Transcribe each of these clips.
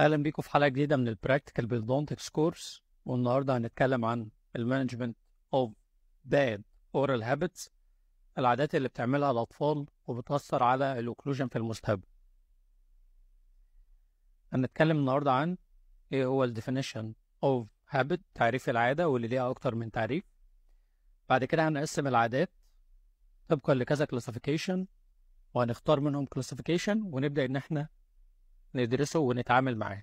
اهلا بيكم في حلقه جديده من البراكتيكال بيدونتكس كورس والنهارده هنتكلم عن المانجمنت اوف باد اورال هابتس العادات اللي بتعملها الاطفال وبتاثر على الاوكلوجن في المستقبل هنتكلم النهارده عن ايه هو الديفينيشن اوف هابت تعريف العاده واللي ليها اكتر من تعريف بعد كده هنقسم العادات طبقا لكذا كلاسيفيكيشن وهنختار منهم كلاسيفيكيشن ونبدا ان احنا ندرسه ونتعامل معاه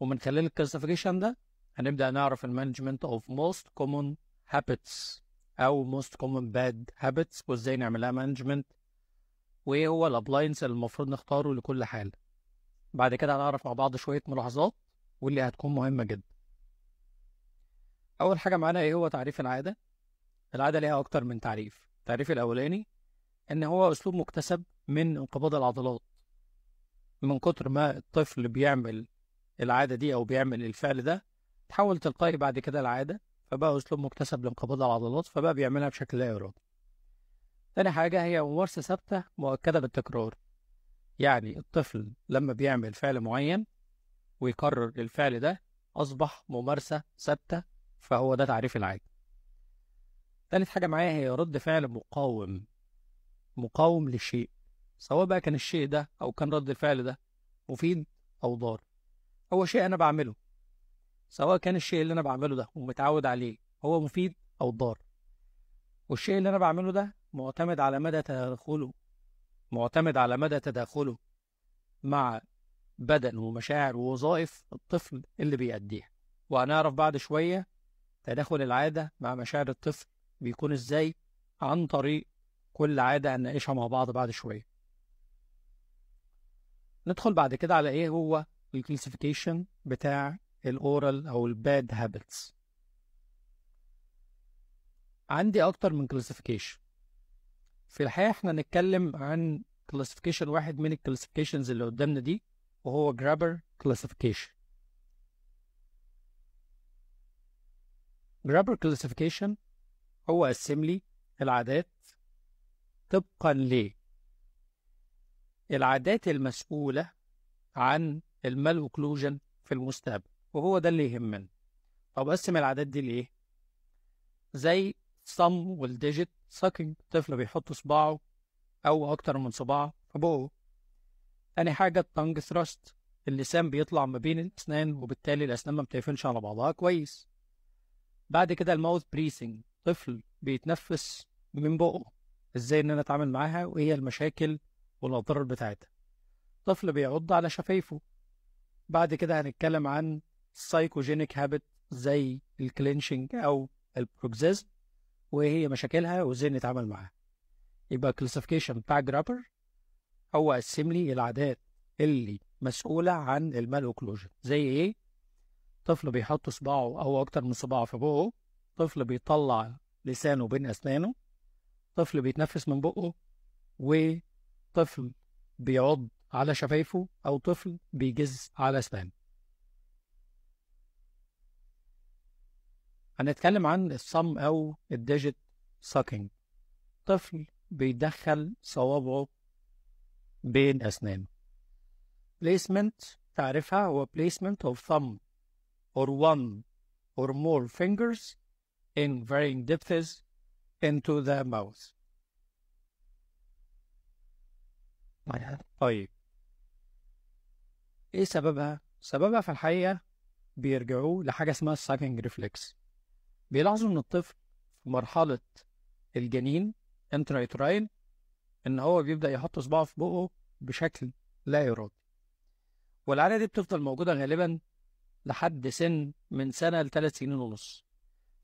ومن خلال الكلاسيفيكيشن ده هنبدأ نعرف المانجمنت اوف موست كومون هابتس او موست كومون باد هابتس وازاي نعملها مانجمنت وايه هو الابلاينس اللي المفروض نختاره لكل حالة بعد كده هنعرف مع بعض شوية ملاحظات واللي هتكون مهمة جدا أول حاجة معانا إيه هو تعريف العادة العادة ليها أكتر من تعريف التعريف الأولاني إن هو أسلوب مكتسب من انقباض العضلات من كتر ما الطفل بيعمل العادة دي أو بيعمل الفعل ده تحول تلقائي بعد كده العادة فبقى أسلوب مكتسب لانقباض العضلات فبقى بيعملها بشكل لا إرادي. تاني حاجة هي ممارسة ثابتة مؤكدة بالتكرار يعني الطفل لما بيعمل فعل معين ويكرر الفعل ده أصبح ممارسة ثابتة فهو ده تعريف العادة. تالت حاجة معايا هي رد فعل مقاوم مقاوم لشيء سواء بقى كان الشيء ده أو كان رد الفعل ده مفيد أو ضار هو شيء أنا بعمله سواء كان الشيء اللي أنا بعمله ده ومتعود عليه هو مفيد أو ضار والشيء اللي أنا بعمله ده معتمد على مدى تداخله معتمد على مدى تداخله مع بدن ومشاعر ووظائف الطفل اللي بيأديها وهنعرف بعد شوية تداخل العادة مع مشاعر الطفل بيكون ازاي عن طريق كل عادة هنناقشها مع بعض بعد شوية ندخل بعد كده على ايه هو الكلاسيفيكيشن بتاع الاورال او الباد هابتس عندي اكتر من كلاسيفيكيشن في الحقيقه احنا نتكلم عن كلاسيفيكيشن واحد من الكلاسيفيكيشنز اللي قدامنا دي وهو جرابر كلاسيفيكيشن جرابر كلاسيفيكيشن هو قسم لي العادات طبقا ليه العادات المسؤولة عن المالوكلوجن في المستقبل وهو ده اللي يهمنا طب أقسم العادات دي ليه زي صم والديجيت ساكنج طفل بيحط صباعه أو أكتر من صباعه في بقه تاني حاجة التانج ثراست اللسان بيطلع ما بين الأسنان وبالتالي الأسنان ما بتقفلش على بعضها كويس بعد كده الماوث بريسنج طفل بيتنفس من بقه ازاي ان انا اتعامل معاها وايه المشاكل والأضرار بتاعتها طفل بيعض على شفايفه بعد كده هنتكلم عن سايكوجينيك هابت زي الكلينشنج أو البروكزيزم وإيه هي مشاكلها وإزاي نتعامل معاها يبقى الكلاسيفيكيشن بتاع جرابر هو قسم لي العادات اللي مسؤولة عن المال اوكلوجن زي ايه؟ طفل بيحط صباعه أو أكتر من صباعه في بقه طفل بيطلع لسانه بين أسنانه طفل بيتنفس من بقه طفل بيعض على شفايفه أو طفل بيجز على أسنانه هنتكلم عن الصم أو الديجيت ساكينج طفل بيدخل صوابعه بين أسنانه بليسمنت تعرفها هو placement of thumb or one or more fingers in varying depths into the mouth طيب ايه سببها؟ سببها في الحقيقة بيرجعوه لحاجة اسمها السايكنج ريفلكس بيلاحظوا ان الطفل في مرحلة الجنين انترايتراين ان هو بيبدأ يحط صباعه في بقه بشكل لا يراد والعادة دي بتفضل موجودة غالبا لحد سن من سنة لثلاث سنين ونص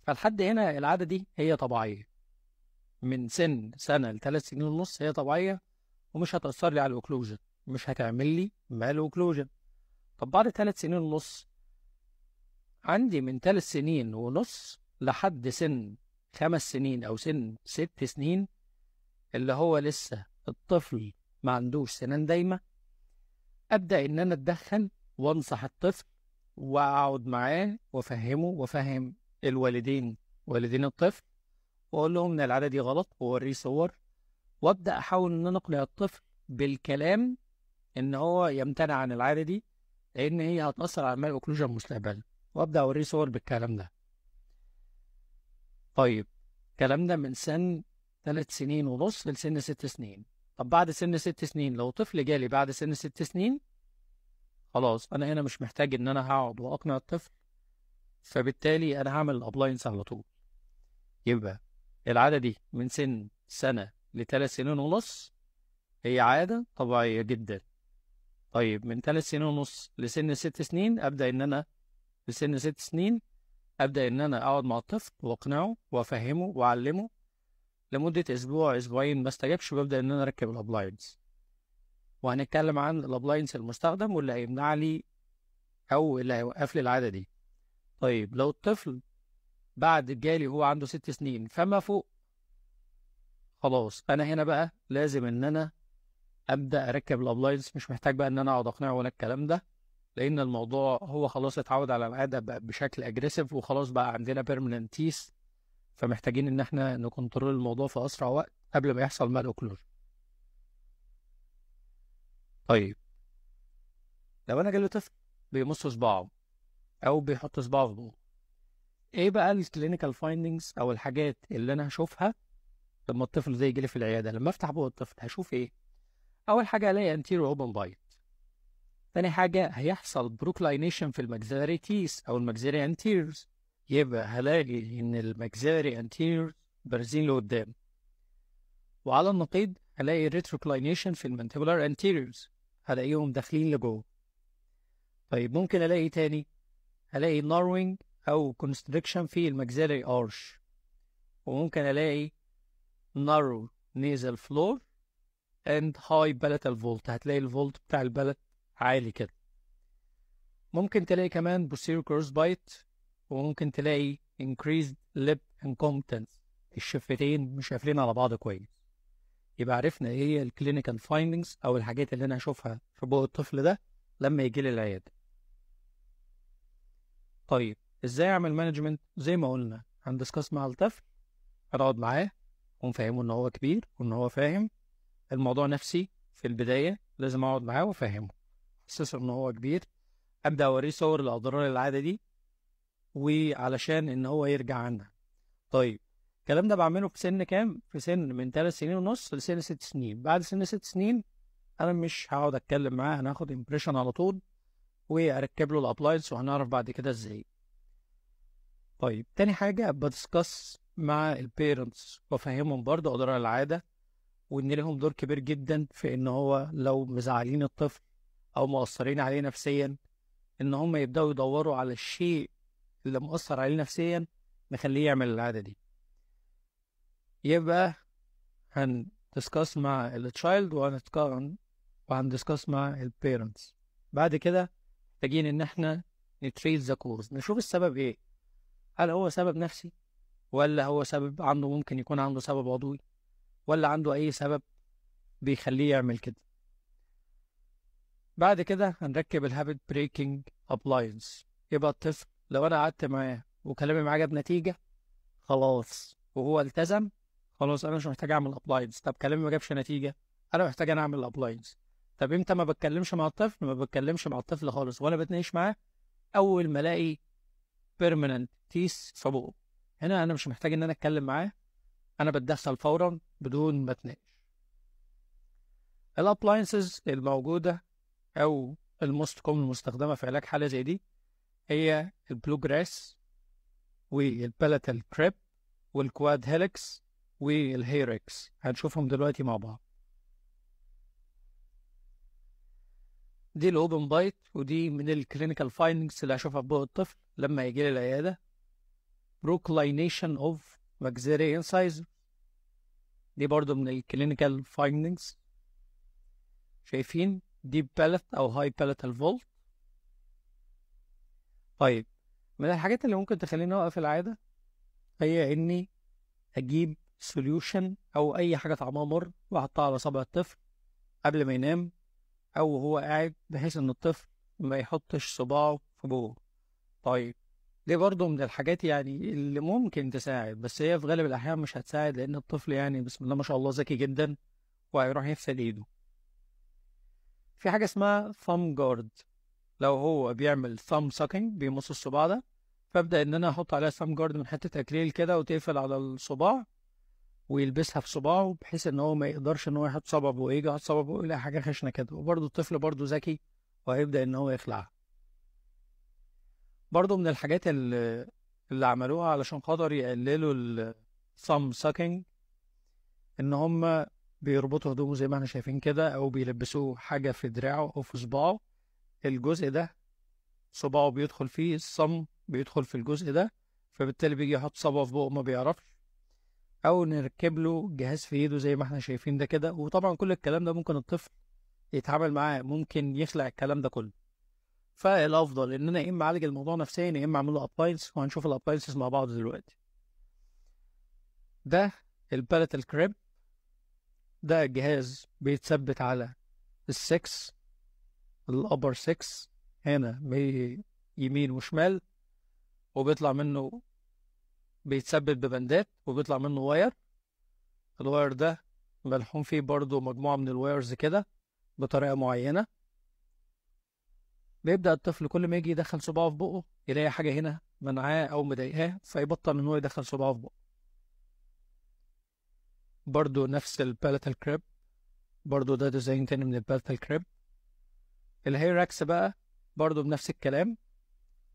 فلحد هنا العادة دي هي طبيعية من سن سنة لثلاث سنين ونص هي طبيعية ومش هتأثر لي على الأوكلوجن مش هتعمل لي مال أوكلوجن طب بعد ثلاث سنين ونص عندي من ثلاث سنين ونص لحد سن خمس سنين أو سن ست سنين اللي هو لسه الطفل ما عندوش سنان دايمة أبدأ إن أنا أتدخل وأنصح الطفل وأقعد معاه وأفهمه وأفهم الوالدين والدين الطفل وأقول لهم إن العادة دي غلط وأوريه صور وابدا احاول ان انا اقنع الطفل بالكلام ان هو يمتنع عن العاده دي لان هي هتاثر على المال اوكلوجن مستقبلا وابدا اوريه صور بالكلام ده طيب الكلام ده من سن ثلاث سنين ونص لسن ست سنين طب بعد سن ست سنين لو طفل جالي بعد سن ست سنين خلاص انا هنا مش محتاج ان انا هقعد واقنع الطفل فبالتالي انا هعمل الابلاينس على طول يبقى العاده دي من سن سنه لثلاث سنين ونص هي عادة طبيعية جدا طيب من ثلاث سنين ونص لسن ست سنين أبدأ إن أنا لسن ست سنين أبدأ إن أنا أقعد مع الطفل وأقنعه وأفهمه وأعلمه لمدة أسبوع أسبوعين ما استجابش ببدأ إن أنا أركب الأبلاينس وهنتكلم عن الأبلاينس المستخدم واللي هيمنع لي أو اللي هيوقف لي العادة دي طيب لو الطفل بعد جالي هو عنده ست سنين فما فوق خلاص انا هنا بقى لازم ان انا ابدا اركب الابلاينس مش محتاج بقى ان انا اقعد اقنعه ولا الكلام ده لان الموضوع هو خلاص اتعود على العاده بشكل اجريسيف وخلاص بقى عندنا بيرمننت تيس فمحتاجين ان احنا نكنترول الموضوع في اسرع وقت قبل ما يحصل مال اوكلوجن طيب لو انا جاله طفل بيمص صباعه او بيحط صباعه في بوقه ايه بقى الكلينيكال فايندنجز او الحاجات اللي انا هشوفها لما الطفل زي يجي لي في العياده لما افتح بقى الطفل هشوف ايه اول حاجه الاقي انتيرو اوبن بايت تاني حاجه هيحصل بروكلاينيشن في المجزري تيس او المجزري انتيرز يبقى هلاقي ان المجزري انتيرز بارزين لقدام وعلى النقيض هلاقي ريتروكلاينيشن في المنتبولار انتيريورز هلاقيهم داخلين لجوه طيب ممكن الاقي إيه تاني هلاقي ناروينج او كونستريكشن في المجزري ارش وممكن الاقي narrow nasal floor and high palatal vault هتلاقي الفولت بتاع البلت عالي كده ممكن تلاقي كمان posterior cross bite وممكن تلاقي increased lip incompetence الشفتين مش قافلين على بعض كويس يبقى عرفنا ايه هي الكلينيكال فايندنجز او الحاجات اللي انا هشوفها في بوق الطفل ده لما يجي لي العياده طيب ازاي اعمل مانجمنت زي ما قلنا هندسكاس مع الطفل هنقعد معاه ومفهمه ان هو كبير وان هو فاهم الموضوع نفسي في البدايه لازم اقعد معاه وافهمه احسسه ان هو كبير ابدا اوريه صور الاضرار العاده دي وعلشان ان هو يرجع عنها طيب الكلام ده بعمله في سن كام في سن من ثلاث سنين ونص لسن ست سنين بعد سن ست سنين انا مش هقعد اتكلم معاه هناخد امبريشن على طول واركب له الابلاينس وهنعرف بعد كده ازاي طيب تاني حاجه بدسكس مع البيرنتس وافهمهم برضه اضرار العاده وان لهم دور كبير جدا في ان هو لو مزعلين الطفل او مؤثرين عليه نفسيا ان هم يبداوا يدوروا على الشيء اللي مؤثر عليه نفسيا نخليه يعمل العاده دي يبقى هندسكاس مع التشايلد وهندسكاس مع البيرنتس بعد كده محتاجين ان احنا نتريل ذا كوز نشوف السبب ايه هل هو سبب نفسي ولا هو سبب عنده ممكن يكون عنده سبب عضوي ولا عنده أي سبب بيخليه يعمل كده بعد كده هنركب الهابت بريكنج ابلاينس يبقى الطفل لو انا قعدت معاه وكلامي معاه جاب نتيجه خلاص وهو التزم خلاص انا مش محتاج اعمل ابلاينس طب كلامي ما جابش نتيجه انا محتاج انا اعمل ابلاينس طب امتى ما بتكلمش مع الطفل ما بتكلمش مع الطفل خالص وانا بتناقش معاه اول ما الاقي بيرمننت تيس في بقه هنا انا مش محتاج ان انا اتكلم معاه انا بتدخل فورا بدون ما اتناقش الابلاينسز الموجوده او الموست كوم المستخدمه في علاج حاله زي دي هي البلو جراس والبلاتال كريب والكواد هيلكس والهيركس هنشوفهم دلوقتي مع بعض دي الاوبن بايت ودي من الكلينيكال فايندنجز اللي هشوفها في بوق الطفل لما يجي لي العياده proclination of maxillary انسايز دي برضو من الكلينيكال فايندنجز شايفين ديب بالت او هاي بالتال فولت طيب من الحاجات اللي ممكن تخليني اوقف العاده هي اني اجيب سوليوشن او اي حاجه طعمها مر واحطها على صبع الطفل قبل ما ينام او وهو قاعد بحيث ان الطفل ما يحطش صباعه في جوه طيب دي برضه من الحاجات يعني اللي ممكن تساعد بس هي في غالب الأحيان مش هتساعد لأن الطفل يعني بسم الله ما شاء الله ذكي جدا وهيروح يفسد إيده في حاجة اسمها ثام جارد لو هو بيعمل ثام ساكينج بيمص الصباع ده فابدأ إن أنا أحط عليها ثام جارد من حتة اكريل كده وتقفل على الصباع ويلبسها في صباعه بحيث ان هو ما يقدرش ان هو يحط صبعه ويجي يحط صبعه ويلاقي حاجه خشنه كده وبرده الطفل برده ذكي وهيبدا ان هو يخلعها برضو من الحاجات اللي, اللي عملوها علشان خاطر يقللوا الثم ساكنج ان هم بيربطوا هدومه زي ما احنا شايفين كده او بيلبسوه حاجه في دراعه او في صباعه الجزء ده صباعه بيدخل فيه الصم بيدخل في الجزء ده فبالتالي بيجي يحط صباعه في بقه ما بيعرفش او نركب له جهاز في ايده زي ما احنا شايفين ده كده وطبعا كل الكلام ده ممكن الطفل يتعامل معاه ممكن يخلع الكلام ده كله فالافضل ان انا يا اما اعالج الموضوع نفسيا يا اما اعمل له ابلاينس وهنشوف الابلاينسز مع بعض دلوقتي ده البالت الكريب ده الجهاز بيتثبت على السكس الابر سكس هنا يمين وشمال وبيطلع منه بيتثبت ببندات وبيطلع منه واير الواير ده ملحوم فيه برضو مجموعة من الوايرز كده بطريقة معينة بيبدأ الطفل كل ما يجي يدخل صباعه في بقه يلاقي حاجة هنا منعاه أو مضايقاه فيبطل إن هو يدخل صباعه في بقه برضو نفس البالتال كريب برضو ده ديزاين تاني من البالتال كريب الهيراكس بقى برضو بنفس الكلام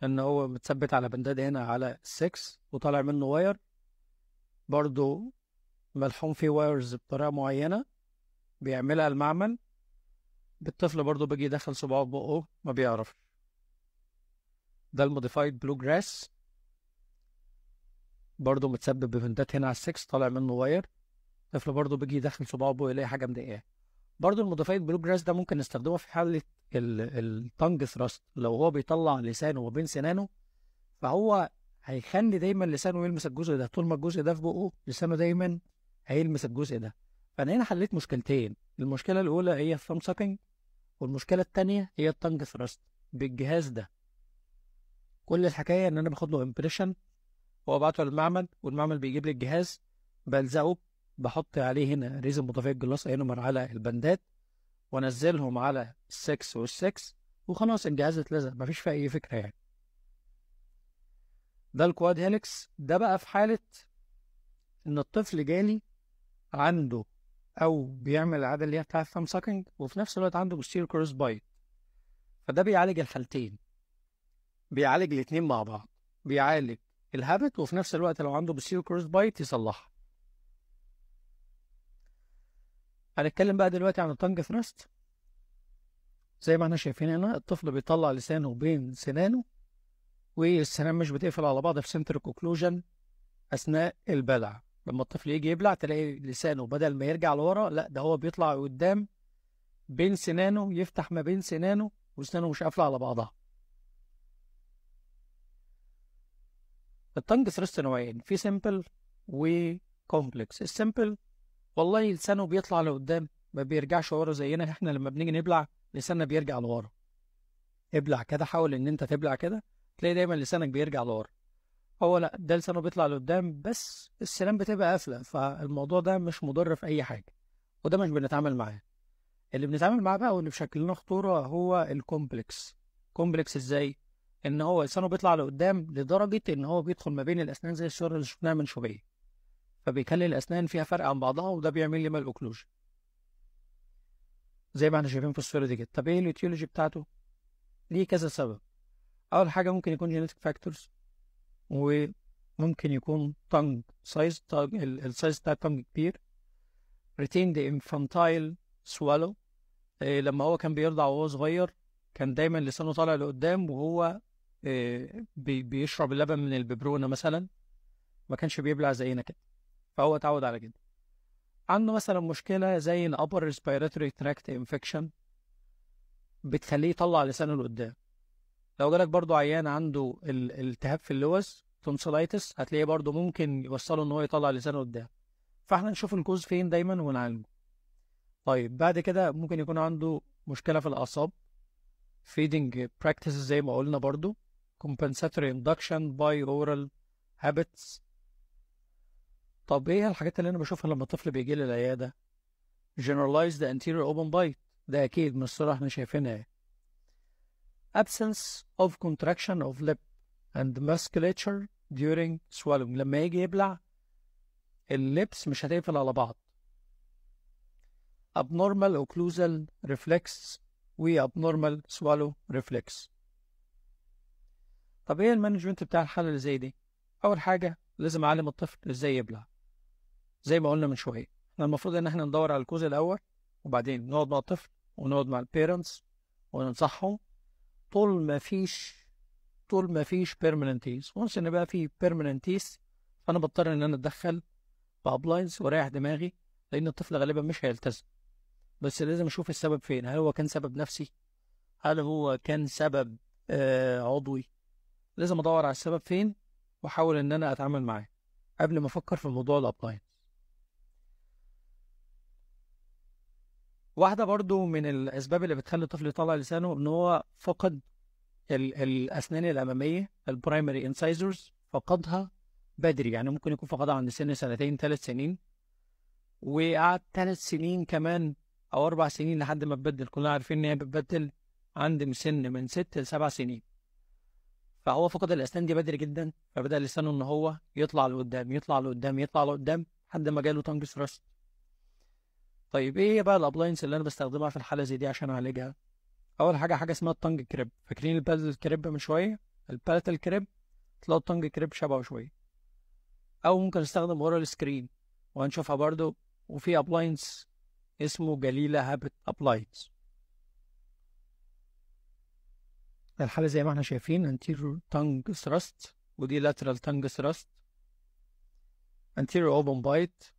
ان هو متثبت على بنداد هنا على 6 وطالع منه واير برضو ملحوم فيه وايرز بطريقة معينة بيعملها المعمل بالطفل برضو بيجي يدخل صباعه في بقه ما بيعرف ده الموديفايد بلو جراس برضو متسبب بفنتات هنا على السكس طالع منه واير الطفل برضو بيجي يدخل صباعه في بقه يلاقي حاجه مضايقاه برضو الموديفايد بلو جراس ده ممكن نستخدمه في حاله التانج ثراست لو هو بيطلع لسانه ما بين سنانه فهو هيخلي دايما لسانه يلمس الجزء ده طول ما الجزء ده في بقه لسانه دايما هيلمس الجزء ده فانا هنا حليت مشكلتين المشكله الاولى هي الثام سابنج والمشكلة التانية هي التانج ثراست بالجهاز ده كل الحكاية إن أنا باخد له امبريشن وأبعته للمعمل والمعمل بيجيب لي الجهاز بلزقه بحط عليه هنا ريزن مضافية الجلاصة هنا على البندات وانزلهم على السكس والسكس وخلاص الجهاز اتلزق مفيش فيه أي فكرة يعني ده الكواد هيلكس ده بقى في حالة إن الطفل جالي عنده او بيعمل العاده اللي هي بتاعت ثم ساكنج وفي نفس الوقت عنده بوستير كروس بايت فده بيعالج الحالتين بيعالج الاتنين مع بعض بيعالج الهابت وفي نفس الوقت لو عنده بوستير كروس بايت يصلحها هنتكلم بقى دلوقتي عن التانج ثرست زي ما احنا شايفين هنا الطفل بيطلع لسانه بين سنانه والسنان مش بتقفل على بعض في سنتر كوكلوجن اثناء البلع لما الطفل يجي يبلع تلاقي لسانه بدل ما يرجع لورا لا ده هو بيطلع قدام بين سنانه يفتح ما بين سنانه وسنانه مش قافله على بعضها التنج ثرست نوعين في سيمبل وكومبلكس السيمبل والله لسانه بيطلع لقدام ما بيرجعش ورا زينا احنا لما بنيجي نبلع لساننا بيرجع لورا ابلع كده حاول ان انت تبلع كده تلاقي دايما لسانك بيرجع لورا هو لا ده لسانه بيطلع لقدام بس السلام بتبقى قافله فالموضوع ده مش مضر في اي حاجه وده مش بنتعامل معاه اللي بنتعامل معاه بقى واللي بشكل لنا خطوره هو الكومبلكس كومبلكس ازاي ان هو لسانه بيطلع لقدام لدرجه ان هو بيدخل ما بين الاسنان زي الصوره اللي شفناها من شويه فبيخلي الاسنان فيها فرق عن بعضها وده بيعمل لي مال اوكلوجن زي ما احنا شايفين في الصوره دي كده طب ايه الاتيولوجي بتاعته ليه كذا سبب اول حاجه ممكن يكون جينيتك فاكتورز وممكن يكون تنج سايز السايز بتاع التنج كبير ريتين ذا انفانتايل سوالو لما هو كان بيرضع وهو صغير كان دايما لسانه طالع لقدام وهو آه، بيشرب اللبن من الببرونه مثلا ما كانش بيبلع زينا كده فهو اتعود على كده عنده مثلا مشكله زي الابر ريسبيراتوري تراكت انفكشن بتخليه يطلع لسانه لقدام لو جالك برضو عيان عنده التهاب في اللوز تونسلايتس هتلاقيه برضو ممكن يوصله ان هو يطلع لسانه قدام فاحنا نشوف الكوز فين دايما ونعالجه طيب بعد كده ممكن يكون عنده مشكله في الاعصاب فيدنج براكتس زي ما قلنا برضو كومبنساتوري اندكشن باي اورال هابتس طب ايه الحاجات اللي انا بشوفها لما الطفل بيجي لي العياده generalized anterior open ده اكيد من الصوره احنا شايفينها يعني. absence of contraction of lip and musculature during swallowing لما يجي يبلع اللبس مش هتقفل على بعض abnormal occlusal reflex و abnormal swallow reflex طب ايه المانجمنت بتاع الحالة اللي زي دي اول حاجة لازم اعلم الطفل ازاي يبلع زي ما قلنا من شوية احنا المفروض ان احنا ندور على الجزء الاول وبعدين نقعد مع الطفل ونقعد مع البيرنتس وننصحهم طول ما فيش طول ما فيش بيرمننت يس وانس ان بقى في بيرمننت يس فانا بضطر ان انا اتدخل بابلاينز واريح دماغي لان الطفل غالبا مش هيلتزم بس لازم اشوف السبب فين هل هو كان سبب نفسي هل هو كان سبب آه عضوي لازم ادور على السبب فين واحاول ان انا اتعامل معاه قبل ما افكر في موضوع الابلاينز واحدة برضو من الأسباب اللي بتخلي الطفل يطلع لسانه إن هو فقد ال الأسنان الأمامية البرايمري انسايزرز فقدها بدري يعني ممكن يكون فقدها عند سن سنتين ثلاث سنين وقعد ثلاث سنين كمان أو أربع سنين لحد ما تبدل كلنا عارفين إن هي بتبدل عند سن من ست لسبع سنين فهو فقد الأسنان دي بدري جدا فبدأ لسانه إن هو يطلع لقدام يطلع لقدام يطلع لقدام لحد ما جاله تنجس رست طيب ايه بقى الابلاينس اللي انا بستخدمها في الحاله زي دي عشان اعالجها اول حاجه حاجه اسمها التانج كريب فاكرين البالت الكريب من شويه البالت الكريب تلاقوا التانج كريب شبهه شويه او ممكن استخدم اورال سكرين وهنشوفها برضو وفي ابلاينس اسمه جليله هابت ابلاينس الحاله زي ما احنا شايفين anterior tongue thrust ودي lateral tongue thrust anterior open bite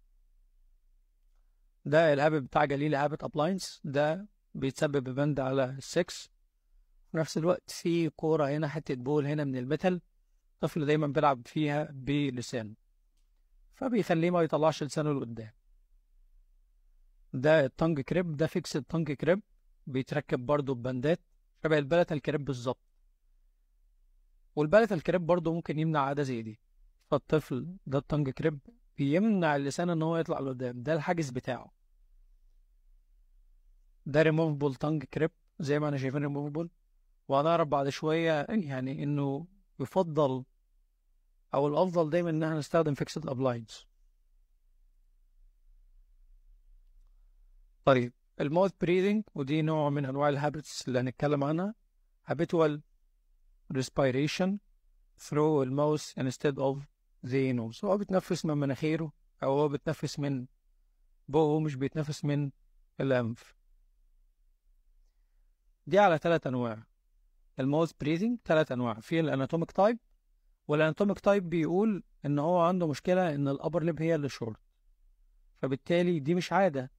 ده الاب بتاع جليلة ابت ابلاينس ده بيتسبب ببند على السكس في نفس الوقت في كورة هنا حتة بول هنا من الميتال الطفل دايما بيلعب فيها بلسانه فبيخليه ما يطلعش لسانه لقدام ده التانج كريب ده فيكس التانج كريب بيتركب برضه ببندات شبه البلت الكريب بالظبط والبلت الكريب برضه ممكن يمنع عادة زي دي فالطفل ده التانج كريب بيمنع اللسان ان هو يطلع لقدام ده الحاجز بتاعه ده ريموفبل تانج كريب زي ما انا شايفين ريموفبل وهنعرف بعد شويه يعني انه يفضل او الافضل دايما ان احنا نستخدم فيكسد ابلاينز طيب الماوث بريدنج ودي نوع من انواع الهابتس اللي هنتكلم عنها habitual respiration through mouth instead of زي هو بيتنفس من مناخيره أو هو بيتنفس من بقه مش بيتنفس من الأنف دي على ثلاث أنواع الموز بريزنج ثلاث أنواع في الأناتوميك تايب والأناتوميك تايب بيقول إن هو عنده مشكلة إن الأبر ليب هي اللي شورت فبالتالي دي مش عادة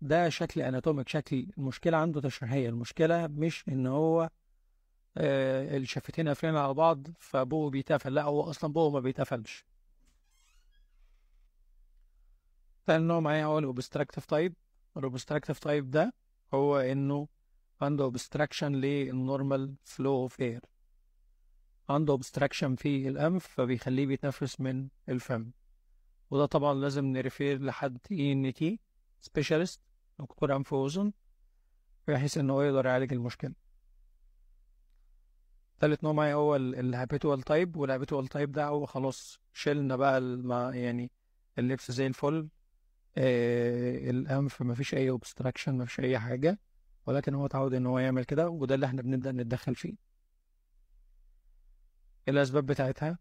ده شكل أناتوميك شكل المشكلة عنده تشريحية المشكلة مش إن هو آه، الشفتين قافلين على بعض فبوه بيتقفل لا هو اصلا بوه ما بيتقفلش تاني نوع معايا هو الاوبستراكتيف تايب الاوبستراكتيف تايب ده هو انه عنده اوبستراكشن للنورمال فلو اوف اير عنده اوبستراكشن في الانف فبيخليه بيتنفس من الفم وده طبعا لازم نريفير لحد اي ان تي سبيشالست دكتور انف واذن بحيث انه يقدر يعالج المشكله تالت نوع معايا هو الهابيتوال تايب والهابيتوال تايب ده هو خلاص شلنا بقى يعني اللبس زي الفل آه الانف مفيش اي اوبستراكشن مفيش اي حاجه ولكن هو اتعود ان هو يعمل كده وده اللي احنا بنبدا نتدخل فيه إيه الاسباب بتاعتها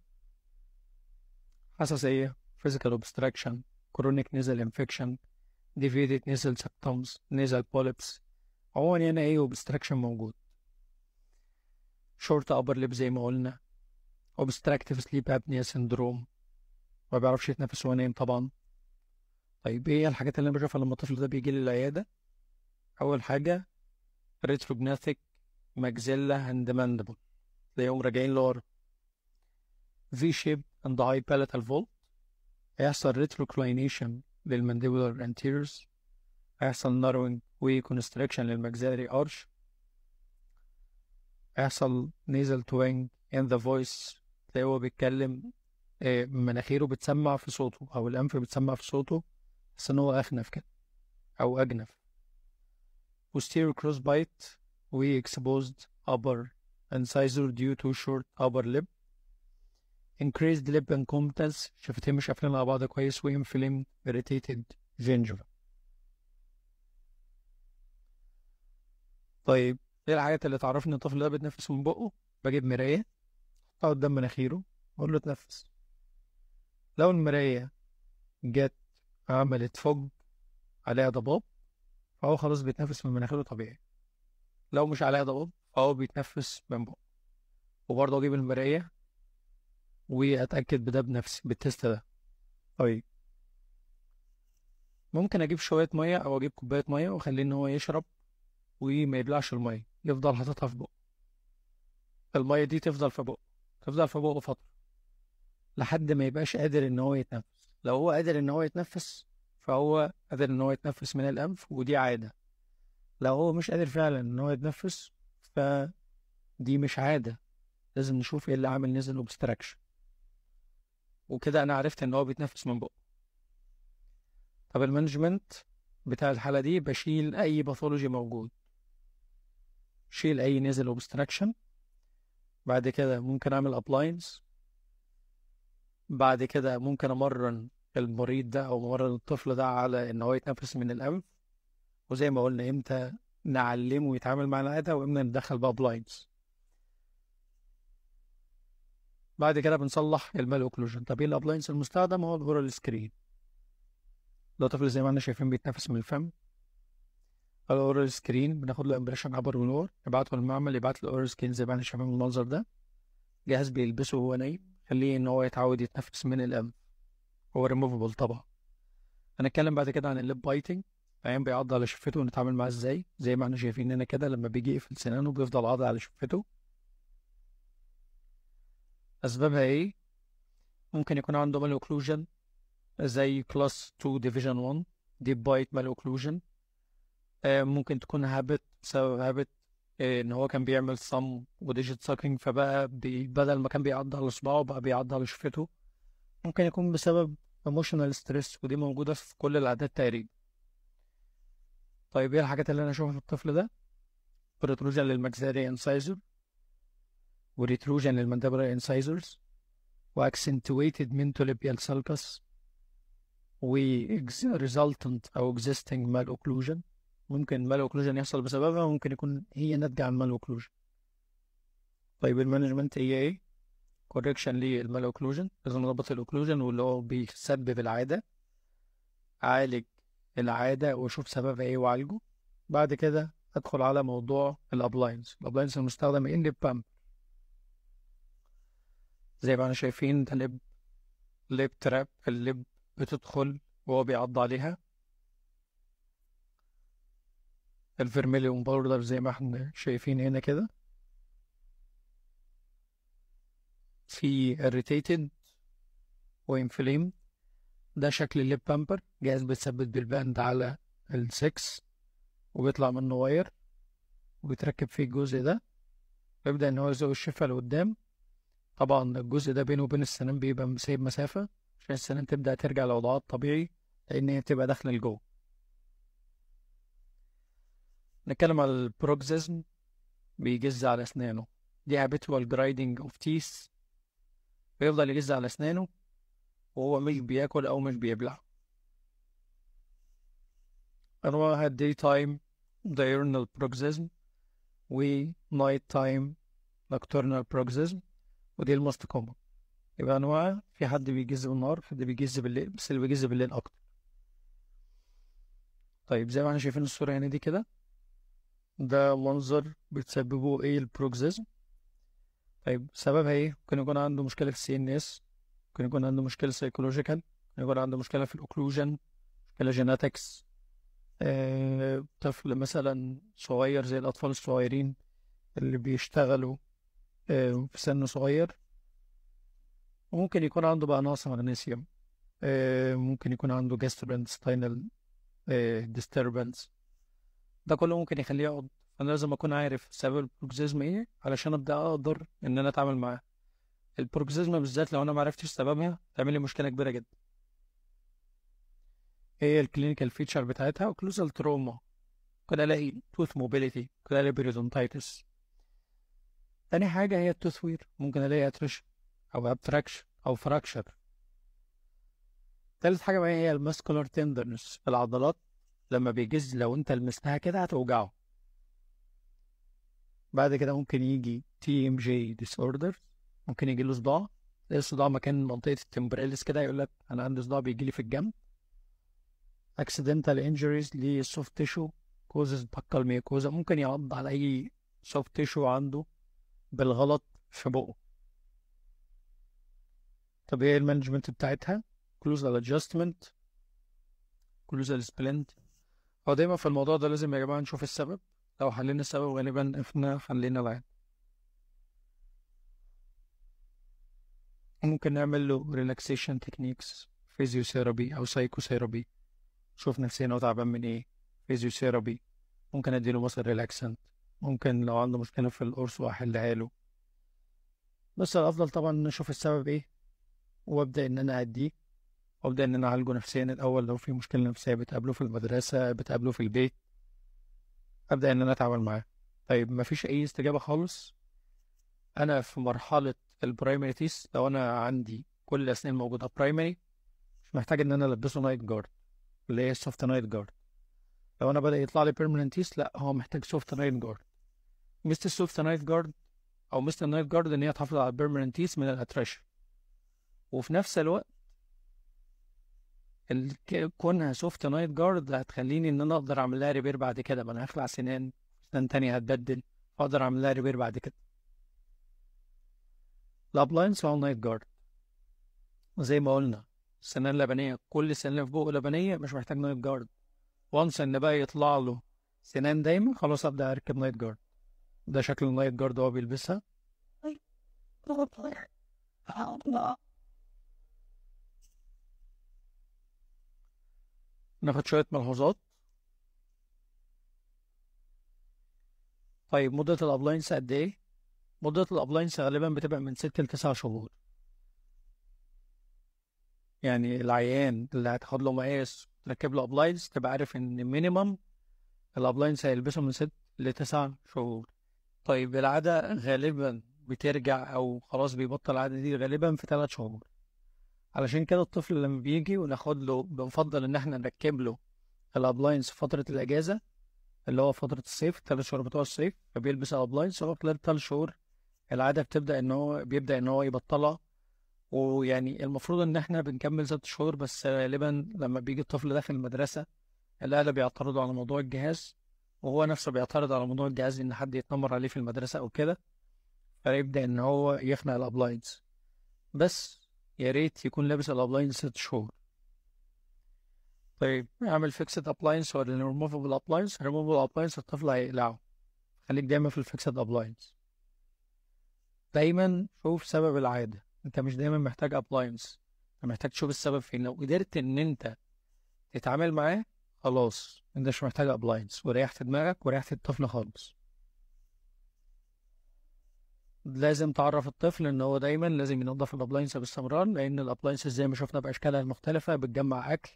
حساسيه physical obstruction chronic nasal infection deviated nasal symptoms nasal polyps عموما يعني اي obstruction موجود شورت ابر ليب زي ما قلنا اوبستراكتيف سليب ابنيا سندروم ما بيعرفش يتنفس وهو نايم طبعا طيب ايه الحاجات اللي انا بشوفها لما الطفل ده بيجي للعياده اول حاجه ريتروجناثيك ماجزيلا اند ماندبل تلاقيهم راجعين لورا في شيب اند هاي باليتال فولت هيحصل ريتروكلاينيشن للمانديبولار انتيريورز هيحصل ناروينج وكونستريكشن للماكسيلاري ارش يحصل نيزل توينج ان ذا فويس تلاقيه هو بيتكلم آه، مناخيره بتسمع في صوته او الانف بتسمع في صوته بس ان هو اخنف كده او اجنف posterior bite we exposed upper incisor due to short upper lip increased lip incompetence شفتين مش قافلين على بعض كويس و inflamed irritated gingiva طيب ايه الحاجات اللي تعرفني الطفل ده بيتنفس من بقه بجيب مرايه احطها قدام مناخيره اقول له اتنفس لو المرايه جت عملت فج عليها ضباب فهو خلاص بيتنفس من مناخيره طبيعي لو مش عليها ضباب فهو بيتنفس من بقه وبرضه اجيب المرايه واتاكد بده بنفسي بالتست ده طيب ممكن اجيب شويه ميه او اجيب كوبايه ميه واخليه ان هو يشرب وما يبلعش الميه يفضل حاططها في بقه المية دي تفضل في بقه تفضل في بقه فترة لحد ما يبقاش قادر إن هو يتنفس لو هو قادر إن هو يتنفس فهو قادر إن هو يتنفس من الأنف ودي عادة لو هو مش قادر فعلا إن هو يتنفس فدي مش عادة لازم نشوف إيه اللي عامل نزل أوبستراكشن وكده أنا عرفت إن هو بيتنفس من بقه طب المانجمنت بتاع الحالة دي بشيل أي باثولوجي موجود شيل اي نزل اوبستراكشن بعد كده ممكن اعمل ابلاينس بعد كده ممكن امرن المريض ده او امرن الطفل ده على ان هو يتنفس من الانف وزي ما قلنا امتى نعلمه يتعامل مع العادة وامتى ندخل بقى بلاينز بعد كده بنصلح المال اوكلوجن طب ايه الابلاينس المستخدم هو الاورال سكرين لو طفل زي ما احنا شايفين بيتنفس من الفم الاورال سكرين بناخد له امبريشن ابر ولور نبعته للمعمل يبعت له اورال سكرين زي ما احنا شايفين بالمنظر ده جهاز بيلبسه وهو نايم خليه ان هو يتعود يتنفس من الام هو ريموفبل طبعا هنتكلم بعد كده عن الليب بايتنج عين بيعض على شفته ونتعامل معاه ازاي زي ما احنا شايفين هنا كده لما بيجي يقفل سنانه بيفضل عض على شفته اسبابها ايه ممكن يكون عنده مال اوكلوجن زي كلاس 2 ديفيجن 1 ديب بايت مال اوكلوجن آه، ممكن تكون هابت بسبب هابت ان هو كان بيعمل صم وديجيت ساكينج فبقى بدل ما كان بيعض على صباعه بقى بيعض على شفته ممكن يكون بسبب ايموشنال ستريس ودي موجوده في كل العادات تقريبا طيب ايه الحاجات اللي انا اشوفها في الطفل ده بروتروجن للمكساري انسايزر وريتروجن للمندبرا انسايزرز واكسنتويتد منتوليبيال سالكس و او existing مال اوكلوجن ممكن مال اوكلوجن يحصل بسببها وممكن يكون هي ناتجة عن مال اوكلوجن طيب المانجمنت هي ايه؟ كوركشن للمال اوكلوجن لازم نظبط الاوكلوجن واللي هو بيسبب العادة عالج العادة واشوف سببها ايه وعالجه بعد كده ادخل على موضوع الابلاينس الابلاينس ايه اللب بامب زي ما احنا شايفين ده لب لب تراب اللب بتدخل وهو بيعض عليها الفيرميليون باودر زي ما احنا شايفين هنا كده في irritated وانفليم ده شكل الليب بامبر جهاز بيتثبت بالباند على السكس وبيطلع منه واير وبيتركب فيه الجزء ده بيبدأ إن هو يزق الشفة لقدام طبعا الجزء ده بينه وبين السنان بيبقى سايب مسافة عشان السنان تبدأ ترجع لوضعها الطبيعي لأن هي بتبقى داخلة لجوه نتكلم على البروكزيزم بيجز على اسنانه دي habitual grinding of teeth بيفضل يجز على اسنانه وهو مش بياكل او مش بيبلع انواعها daytime diurnal paroxysm و night time nocturnal paroxysm ودي الماست كومن يبقى انواع في حد بيجز بالنهار حد بيجز بالليل بس اللي بيجز بالليل اكتر طيب زي ما احنا شايفين الصورة هنا يعني دي كده ده منظر بتسببه ايه البروكسيزم طيب سببها ايه ممكن يكون عنده مشكله في السي ان اس ممكن يكون عنده مشكله سايكولوجيكال ممكن يكون عنده مشكله في الاوكلوجن مشكله جيناتكس آه، طفل مثلا صغير زي الاطفال الصغيرين اللي بيشتغلوا آه، في سن صغير وممكن يكون عنده بقى نقص مغنيسيوم آه، ممكن يكون عنده جاسترنستاينال آه، ديستربنس ده كله ممكن يخليه يقعد انا لازم اكون عارف سبب البروكسيزم ايه علشان ابدا اقدر ان انا اتعامل معاه البروكسيزم بالذات لو انا ما عرفتش سببها تعمل لي مشكله كبيره جدا ايه الكلينيكال فيتشر بتاعتها اوكلوزال تروما ممكن الاقي توث موبيليتي ممكن الاقي بيريدونتايتس تاني حاجه هي التثوير ممكن الاقي اتريشن او ابتراكشن او فراكشر تالت حاجه بقى هي الماسكولار تندرنس العضلات لما بيجز لو انت لمستها كده هتوجعه بعد كده ممكن يجي تي ام جي ديسوردر ممكن يجي له صداع الصداع مكان منطقة التمبريلس كده يقول لك أنا عندي صداع بيجي لي في الجنب اكسيدنتال انجريز للسوفت تيشو كوزز بكال ميكوزا ممكن يعض على أي سوفت تيشو عنده بالغلط في بقه طب ايه المانجمنت بتاعتها؟ كلوزال ادجستمنت كلوزال سبلنت هو اه دايما في الموضوع ده لازم يا جماعة نشوف السبب لو حلينا السبب غالبا احنا حلينا العين ممكن نعمل له ريلاكسيشن تكنيكس فيزيوثيرابي أو سايكوثيرابي شوف نفسيا هو تعبان من ايه فيزيوثيرابي ممكن اديله مثلا ريلاكسنت ممكن لو عنده مشكلة في القرص واحلها له بس الأفضل طبعا نشوف السبب ايه وابدأ ان انا اديه وابدا ان انا اعالجه نفسيا الاول لو في مشكله نفسيه بتقابله في المدرسه بتقابله في البيت ابدا ان انا اتعامل معاه طيب مفيش اي استجابه خالص انا في مرحله البرايمري تيست لو انا عندي كل الاسنان موجوده برايمري مش محتاج ان انا البسه نايت جارد اللي هي السوفت نايت جارد لو انا بدا يطلع لي بيرمننت تيست لا هو محتاج سوفت نايت جارد مست السوفت نايت جارد او مست النايت جارد ان هي تحافظ على البيرمننت تيست من الاتريشن وفي نفس الوقت كونها سوفت نايت جارد هتخليني ان انا اقدر اعمل لها ريبير بعد كده ما انا هخلع سنان سنان تانية هتبدل اقدر اعمل لها ريبير بعد كده الابلاينس اول نايت جارد زي ما قلنا السنان اللبنية كل سنان اللي في بقه لبنية مش محتاج نايت جارد وانس ان بقى يطلع له سنان دايما خلاص ابدا اركب نايت جارد ده شكل النايت جارد هو بيلبسها طيب. ناخد شوية ملحوظات طيب مدة الأبلاينس قد إيه؟ مدة الأبلاينس غالبا بتبقى من ست لتسع شهور يعني العيان اللي هتاخد له مقاس تركب له أبلاينس تبقى عارف إن مينيمم الأبلاينس هيلبسه من ست لتسع شهور طيب العادة غالبا بترجع أو خلاص بيبطل العادة دي غالبا في تلات شهور علشان كده الطفل لما بيجي وناخد له بنفضل ان احنا نركب له الابلاينس في فتره الاجازه اللي هو فتره الصيف ثلاث شهور بتوع الصيف فبيلبس الابلاينس هو خلال ثلاث شهور العاده بتبدا ان هو بيبدا ان هو يبطلها ويعني المفروض ان احنا بنكمل ست شهور بس غالبا لما بيجي الطفل داخل المدرسه الاهل بيعترضوا على موضوع الجهاز وهو نفسه بيعترض على موضوع الجهاز ان حد يتنمر عليه في المدرسه او كده فيبدا ان هو يخنق الابلاينس بس يا ريت يكون لابس الابلاينس ست شهور طيب اعمل فيكسد ابلاينس ولا ريموفبل ابلاينس ريموفبل ابلاينس الطفل هيقلعه خليك دايما في الفيكسد ابلاينس دايما شوف سبب العاده انت مش دايما محتاج ابلاينس انت محتاج تشوف السبب فين لو قدرت ان انت تتعامل معاه خلاص انت مش محتاج ابلاينس وريحت دماغك وريحت الطفل خالص لازم تعرف الطفل ان هو دايما لازم ينظف الابلاينس باستمرار لان الابلاينس زي ما شفنا باشكالها المختلفه بتجمع اكل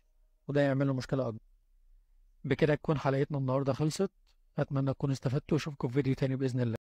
وده يعمل له مشكله اكبر بكده تكون حلقتنا النهارده خلصت اتمنى تكونوا استفدتوا واشوفكم في فيديو تاني باذن الله